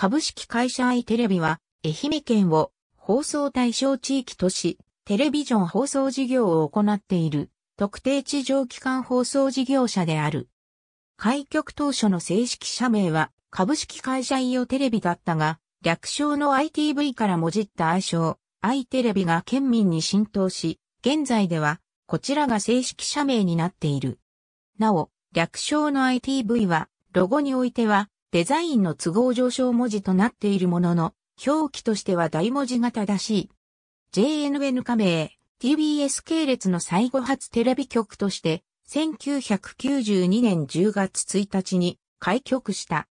株式会社アイテレビは、愛媛県を放送対象地域とし、テレビジョン放送事業を行っている、特定地上機関放送事業者である。開局当初の正式社名は、株式会社イオテレビだったが、略称の ITV からもじった愛称、i テレビが県民に浸透し、現在では、こちらが正式社名になっている。なお、略称の ITV は、ロゴにおいては、デザインの都合上小文字となっているものの、表記としては大文字が正しい。JNN 加盟、TBS 系列の最後発テレビ局として、1992年10月1日に開局した。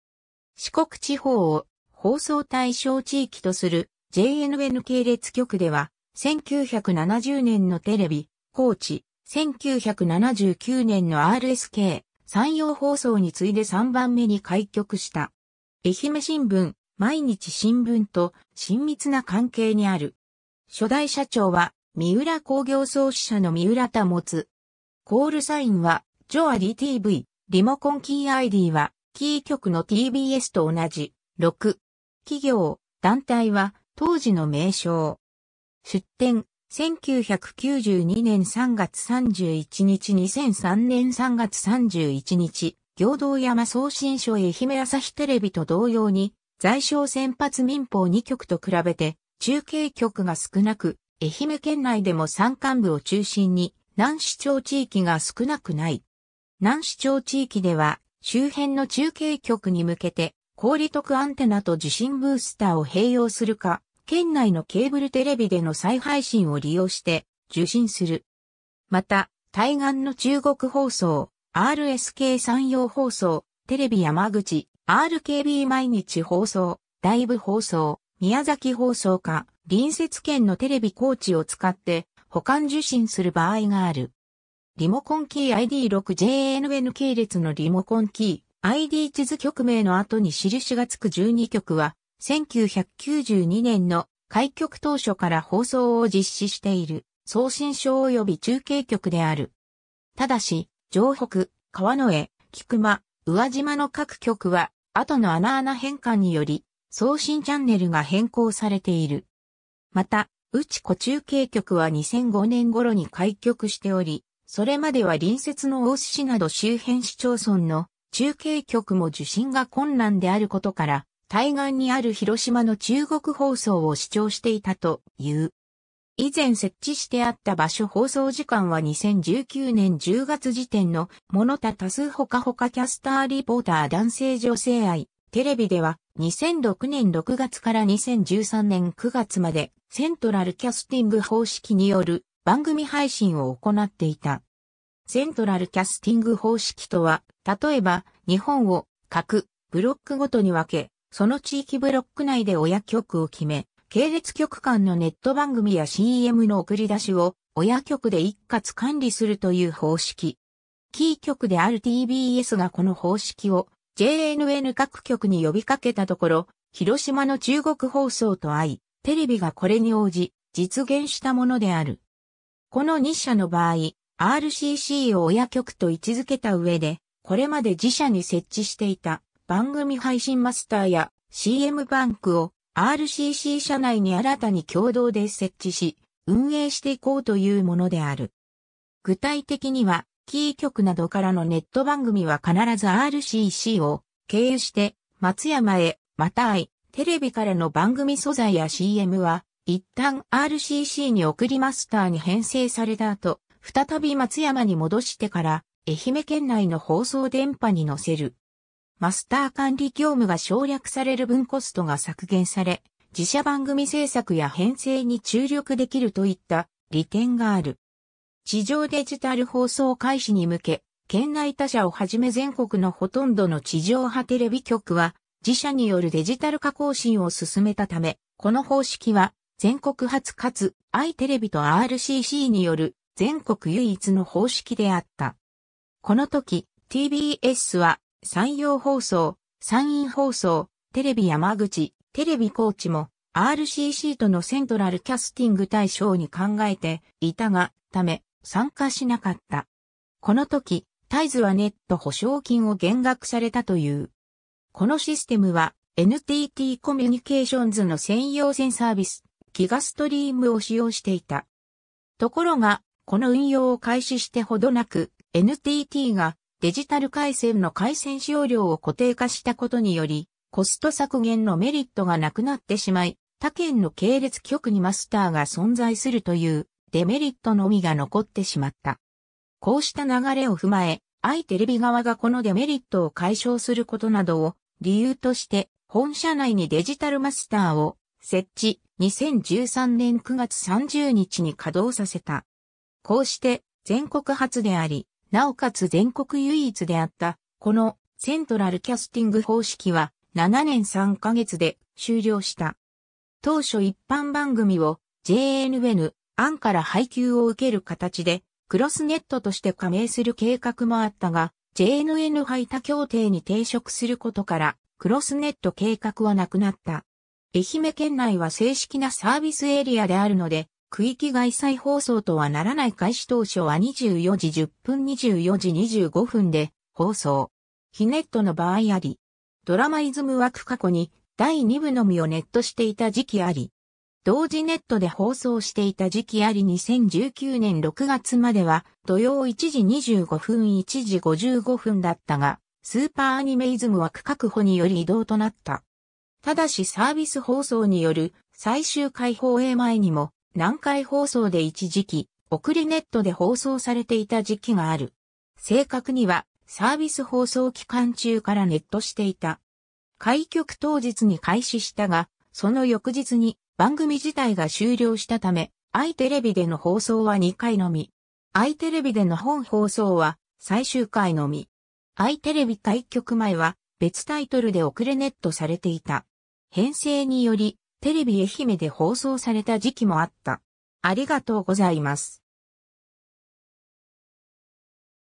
四国地方を放送対象地域とする JNN 系列局では、1970年のテレビ、高知、1979年の RSK、山陽放送に次いで3番目に開局した。愛媛新聞、毎日新聞と親密な関係にある。初代社長は、三浦工業創始者の三浦田持つ。コールサインは、ジョアリ TV、リモコンキー ID は、キー局の TBS と同じ、6。企業、団体は、当時の名称。出店、1992年3月31日2003年3月31日、行動山送信所愛媛朝日テレビと同様に、在商先発民放2局と比べて、中継局が少なく、愛媛県内でも山間部を中心に、南市町地域が少なくない。南市町地域では、周辺の中継局に向けて、氷徳アンテナと地震ブースターを併用するか、県内のケーブルテレビでの再配信を利用して受信する。また、対岸の中国放送、RSK 山陽放送、テレビ山口、RKB 毎日放送、大部放送、宮崎放送か、隣接県のテレビ高知を使って保管受信する場合がある。リモコンキー ID6JNN 系列のリモコンキー ID 地図局名の後に印がつく12局は1992年の開局当初から放送を実施している送信省及び中継局である。ただし、城北、川野江、菊間、宇和島の各局は、後の穴穴変換により、送信チャンネルが変更されている。また、内湖中継局は2005年頃に開局しており、それまでは隣接の大須市など周辺市町村の中継局も受信が困難であることから、対岸にある広島の中国放送を視聴していたという。以前設置してあった場所放送時間は2019年10月時点の物。のた多数ほかほかキャスターリポーター男性女性愛。テレビでは2006年6月から2013年9月までセントラルキャスティング方式による番組配信を行っていた。セントラルキャスティング方式とは、例えば日本を各ブロックごとに分け、その地域ブロック内で親局を決め、系列局間のネット番組や CM の送り出しを親局で一括管理するという方式。キー局である TBS がこの方式を JNN 各局に呼びかけたところ、広島の中国放送と会い、テレビがこれに応じ、実現したものである。この2社の場合、RCC を親局と位置づけた上で、これまで自社に設置していた番組配信マスターや CM バンクを RCC 社内に新たに共同で設置し、運営していこうというものである。具体的には、キー局などからのネット番組は必ず RCC を経由して、松山へ、またい、テレビからの番組素材や CM は、一旦 RCC に送りマスターに編成された後、再び松山に戻してから、愛媛県内の放送電波に乗せる。マスター管理業務が省略される分コストが削減され、自社番組制作や編成に注力できるといった利点がある。地上デジタル放送開始に向け、県内他社をはじめ全国のほとんどの地上波テレビ局は、自社によるデジタル化更新を進めたため、この方式は全国初かつ i テレビと RCC による全国唯一の方式であった。この時 TBS は山陽放送、山陰放送、テレビ山口、テレビ高知も RCC とのセントラルキャスティング対象に考えていたが、ため参加しなかった。この時、タイズはネット保証金を減額されたという。このシステムは NTT コミュニケーションズの専用線サービス、ギガストリームを使用していた。ところが、この運用を開始してほどなく、NTT がデジタル回線の回線使用量を固定化したことにより、コスト削減のメリットがなくなってしまい、他県の系列局にマスターが存在するというデメリットのみが残ってしまった。こうした流れを踏まえ、i テレビ側がこのデメリットを解消することなどを理由として本社内にデジタルマスターを設置2013年9月30日に稼働させた。こうして全国初でありなおかつ全国唯一であった、このセントラルキャスティング方式は7年3ヶ月で終了した。当初一般番組を JNN 案から配給を受ける形でクロスネットとして加盟する計画もあったが JNN 配多協定に抵触することからクロスネット計画はなくなった。愛媛県内は正式なサービスエリアであるので区域外再放送とはならない開始当初は24時10分24時25分で放送。日ネットの場合あり、ドラマイズム枠過去に第2部のみをネットしていた時期あり、同時ネットで放送していた時期あり2019年6月までは土曜1時25分1時55分だったが、スーパーアニメイズム枠確保により移動となった。ただしサービス放送による最終回放映前にも南海放送で一時期、送りネットで放送されていた時期がある。正確には、サービス放送期間中からネットしていた。開局当日に開始したが、その翌日に番組自体が終了したため、i テレビでの放送は2回のみ。i テレビでの本放送は最終回のみ。i テレビ開局前は別タイトルで遅れネットされていた。編成によりテレビ愛媛で放送された時期もあった。ありがとうございます。